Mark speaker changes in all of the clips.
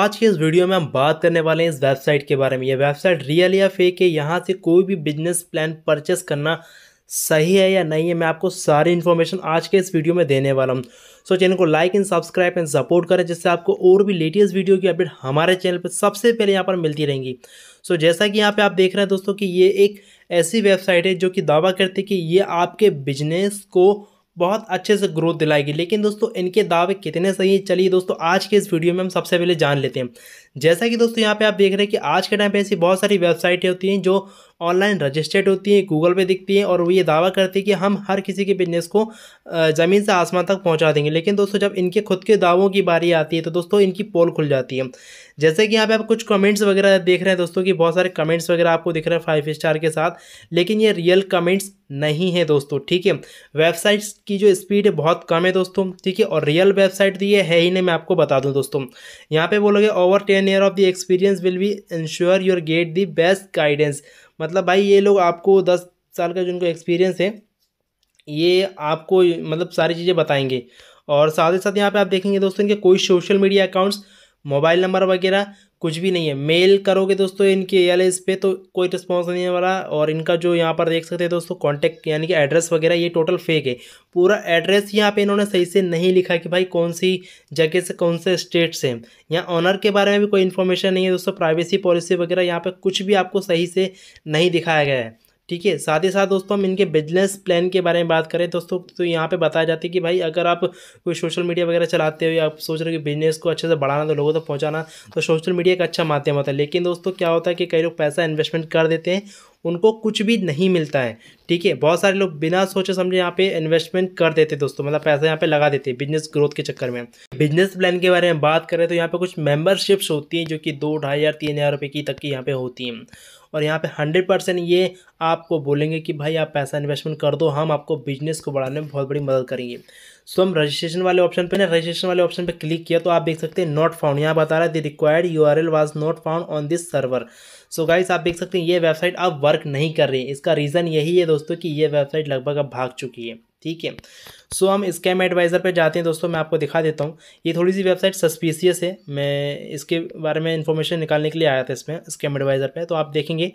Speaker 1: आज के इस वीडियो में हम बात करने वाले हैं इस वेबसाइट के बारे में ये वेबसाइट रियल या फेक है यहाँ से कोई भी बिजनेस प्लान परचेस करना सही है या नहीं है मैं आपको सारी इन्फॉर्मेशन आज के इस वीडियो में देने वाला हूँ सो so, चैनल को like and subscribe and support करें जिससे आपको और भी लेटेस्ट वीडियो की अपडेट हमारे चैनल पर सबसे पहले यहाँ पर मिलती रहेंगी सो so, जैसा कि यहाँ पे आप देख रहे हैं दोस्तों कि ये एक ऐसी वेबसाइट है जो कि दावा करती है कि ये आपके बिजनेस को बहुत अच्छे से ग्रोथ दिलाएगी लेकिन दोस्तों इनके दावे कितने सही हैं चलिए दोस्तों आज के इस वीडियो में हम सबसे पहले जान लेते हैं जैसा कि दोस्तों यहाँ पे आप देख रहे हैं कि आज के टाइम पे ऐसी बहुत सारी वेबसाइटें होती हैं जो ऑनलाइन रजिस्टर्ड होती हैं गूगल पे दिखती हैं और वो ये दावा करती है कि हम हर किसी के बिजनेस को ज़मीन से आसमान तक पहुंचा देंगे लेकिन दोस्तों जब इनके खुद के दावों की बारी आती है तो दोस्तों इनकी पोल खुल जाती है जैसे कि यहाँ पे आप कुछ कमेंट्स वगैरह देख रहे हैं दोस्तों कि बहुत सारे कमेंट्स वगैरह आपको दिख रहे हैं फाइव स्टार के साथ लेकिन ये रियल कमेंट्स नहीं है दोस्तों ठीक है वेबसाइट्स की जो स्पीड है बहुत कम है दोस्तों ठीक है और रियल वेबसाइट तो ये है ही नहीं मैं आपको बता दूं दोस्तों यहाँ पे बोलोगे over ten year of the experience will be insure your get the best guidance मतलब भाई ये लोग आपको दस साल का जिनको एक्सपीरियंस है ये आपको मतलब सारी चीज़ें बताएंगे और साथ ही साथ यहाँ पे आप देखेंगे दोस्तों इनके कोई social media accounts mobile number वगैरह कुछ भी नहीं है मेल करोगे दोस्तों इनके एल एस पे तो कोई रिस्पॉन्स नहीं है वाला और इनका जो यहाँ पर देख सकते हैं दोस्तों कॉन्टैक्ट यानी कि एड्रेस वगैरह ये टोटल फेक है पूरा एड्रेस यहाँ पे इन्होंने सही से नहीं लिखा कि भाई कौन सी जगह से कौन से स्टेट से यहाँ ऑनर के बारे में भी कोई इन्फॉर्मेशन नहीं है दोस्तों प्राइवेसी पॉलिसी वगैरह यहाँ पर कुछ भी आपको सही से नहीं दिखाया गया है ठीक है साथ ही साथ दोस्तों हम इनके बिजनेस प्लान के बारे में बात करें दोस्तों तो यहाँ पे बताया जाता है कि भाई अगर आप कोई सोशल मीडिया वगैरह चलाते हो या आप सोच रहे हो कि बिजनेस को अच्छे से बढ़ाना तो लोगों तक तो पहुँचाना तो सोशल मीडिया एक अच्छा माध्यम होता है लेकिन दोस्तों क्या होता है कि कई लोग पैसा इन्वेस्टमेंट कर देते हैं उनको कुछ भी नहीं मिलता है ठीक है बहुत सारे लोग बिना सोचे समझे यहाँ पे इन्वेस्टमेंट कर देते दोस्तों मतलब पैसा यहाँ पे लगा देते हैं बिजनेस ग्रोथ के चक्कर में बिजनेस प्लान के बारे में बात करें तो यहाँ पे कुछ मेंबरशिप्स होती हैं जो कि दो ढाई हज़ार तीन हज़ार रुपये की तक की यहाँ पे होती हैं और यहाँ पे हंड्रेड परसेंट ये आपको बोलेंगे कि भाई आप पैसा इन्वेस्टमेंट कर दो हम आपको बिजनेस को बढ़ाने में बहुत बड़ी मदद करेंगे सो हम रजिस्ट्रेशन वाले ऑप्शन पे ना रजिस्ट्रेशन वाले ऑप्शन पे क्लिक किया तो आप देख सकते हैं नॉट फाउंड यहाँ बता रहा है the required U R L was not found on this server so guys आप देख सकते हैं ये वेबसाइट अब वर्क नहीं कर रही है इसका रीज़न यही है दोस्तों कि ये वेबसाइट लगभग अब भाग चुकी है ठीक है सो हम स्कैम एडवाइज़र पे जाते हैं दोस्तों मैं आपको दिखा देता हूँ ये थोड़ी सी वेबसाइट सस्पीसियस है मैं इसके बारे में इन्फॉर्मेशन निकालने के लिए आया था इसमें स्कैम एडवाइज़र पे तो आप देखेंगे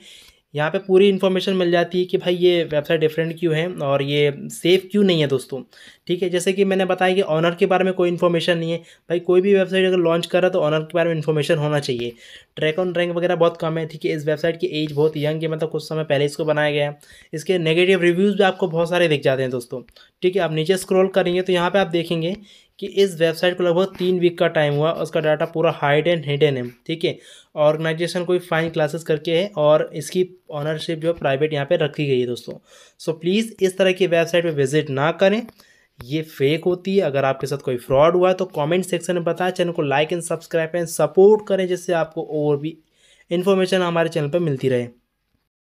Speaker 1: यहाँ पे पूरी इन्फॉर्मेशन मिल जाती है कि भाई ये वेबसाइट डिफरेंट क्यों है और ये सेफ़ क्यों नहीं है दोस्तों ठीक है जैसे कि मैंने बताया कि ऑनर के बारे में कोई इन्फॉर्मेशन नहीं है भाई कोई भी वेबसाइट अगर लॉन्च कर रहा तो ऑनर के बारे में इन्फॉर्मेशन होना चाहिए ट्रैक ऑन रैंक वगैरह बहुत कम है ठीक है इस वेबसाइट की एज बहुत यंग है मतलब कुछ समय पहले इसको बनाया गया है इसके नेगेटिव रिव्यूज़ भी आपको बहुत सारे दिख जाते हैं दोस्तों ठीक है आप नीचे स्क्रॉल करेंगे तो यहाँ पर आप देखेंगे कि इस वेबसाइट को लगभग तीन वीक का टाइम हुआ उसका डाटा पूरा हाइड एंड हिडन है ठीक है ऑर्गेनाइजेशन कोई फाइन क्लासेस करके है और इसकी ऑनरशिप जो प्राइवेट यहाँ पे रखी गई है दोस्तों सो प्लीज़ इस तरह की वेबसाइट पे विजिट ना करें ये फेक होती है अगर आपके साथ कोई फ्रॉड हुआ तो कमेंट सेक्शन में बताएं चैनल को like and subscribe and support करें जिससे आपको और भी इन्फॉर्मेशन हमारे चैनल पर मिलती रहे